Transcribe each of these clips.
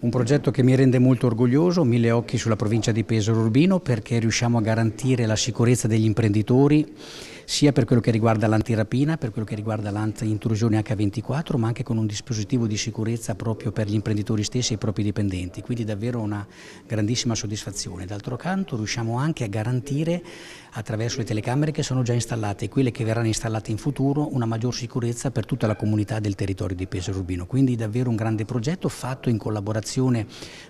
Un progetto che mi rende molto orgoglioso, mille occhi sulla provincia di Pesaro Urbino perché riusciamo a garantire la sicurezza degli imprenditori sia per quello che riguarda l'antirapina, per quello che riguarda l'antiintrusione H24, ma anche con un dispositivo di sicurezza proprio per gli imprenditori stessi e i propri dipendenti, quindi davvero una grandissima soddisfazione. D'altro canto riusciamo anche a garantire attraverso le telecamere che sono già installate e quelle che verranno installate in futuro una maggior sicurezza per tutta la comunità del territorio di Pesaro Urbino, quindi davvero un grande progetto fatto in collaborazione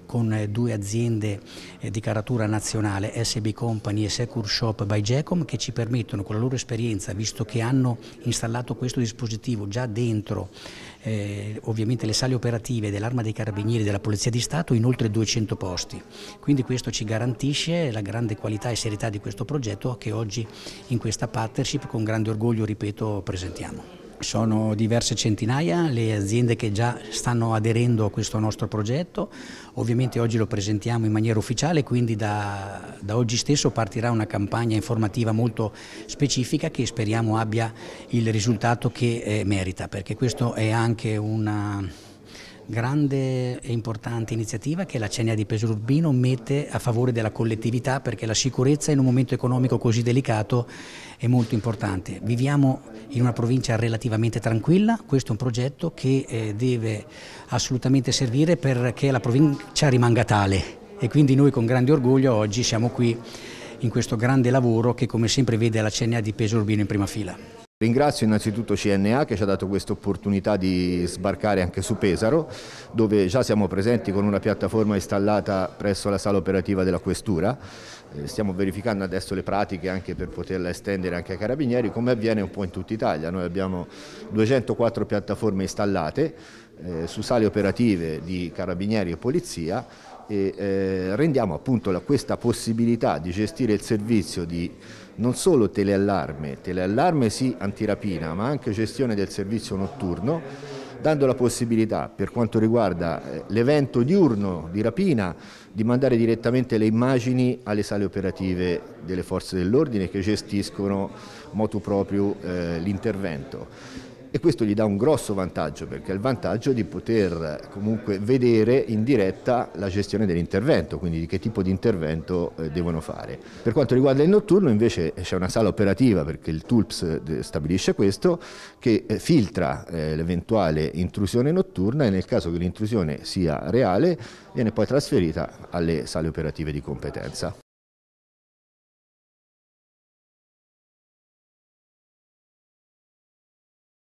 con eh, due aziende eh, di caratura nazionale, SB Company e Secure Shop by Gecom che ci permettono con la loro esperienza esperienza, visto che hanno installato questo dispositivo già dentro eh, ovviamente le sale operative dell'Arma dei Carabinieri e della Polizia di Stato in oltre 200 posti. Quindi questo ci garantisce la grande qualità e serietà di questo progetto che oggi in questa partnership con grande orgoglio, ripeto, presentiamo. Sono diverse centinaia le aziende che già stanno aderendo a questo nostro progetto, ovviamente oggi lo presentiamo in maniera ufficiale, quindi da, da oggi stesso partirà una campagna informativa molto specifica che speriamo abbia il risultato che eh, merita, perché questa è anche una grande e importante iniziativa che la Cenia di Pesaro Urbino mette a favore della collettività perché la sicurezza in un momento economico così delicato è molto importante. Viviamo in una provincia relativamente tranquilla, questo è un progetto che eh, deve assolutamente servire perché la provincia rimanga tale e quindi noi con grande orgoglio oggi siamo qui in questo grande lavoro che come sempre vede la CNA di Peso Urbino in prima fila. Ringrazio innanzitutto CNA che ci ha dato questa opportunità di sbarcare anche su Pesaro, dove già siamo presenti con una piattaforma installata presso la sala operativa della Questura. Eh, stiamo verificando adesso le pratiche anche per poterla estendere anche ai carabinieri, come avviene un po' in tutta Italia. Noi abbiamo 204 piattaforme installate eh, su sale operative di carabinieri e polizia e eh, rendiamo appunto la, questa possibilità di gestire il servizio di non solo teleallarme, teleallarme sì antirapina, ma anche gestione del servizio notturno, dando la possibilità per quanto riguarda eh, l'evento diurno di rapina di mandare direttamente le immagini alle sale operative delle forze dell'ordine che gestiscono motu proprio eh, l'intervento e questo gli dà un grosso vantaggio perché ha il vantaggio di poter eh, comunque vedere in diretta la gestione dell'intervento, quindi di che tipo di intervento eh, devono fare. Per quanto riguarda il notturno invece eh, c'è una sala operativa perché il TULPS eh, stabilisce questo che eh, filtra eh, l'eventuale intrusione notturna e nel caso che l'intrusione sia reale viene poi trasferita alle sale operative di competenza.